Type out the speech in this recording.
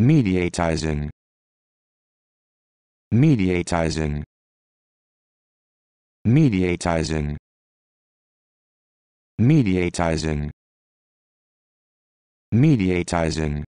mediatizing mediatizing mediatizing mediatizing mediatizing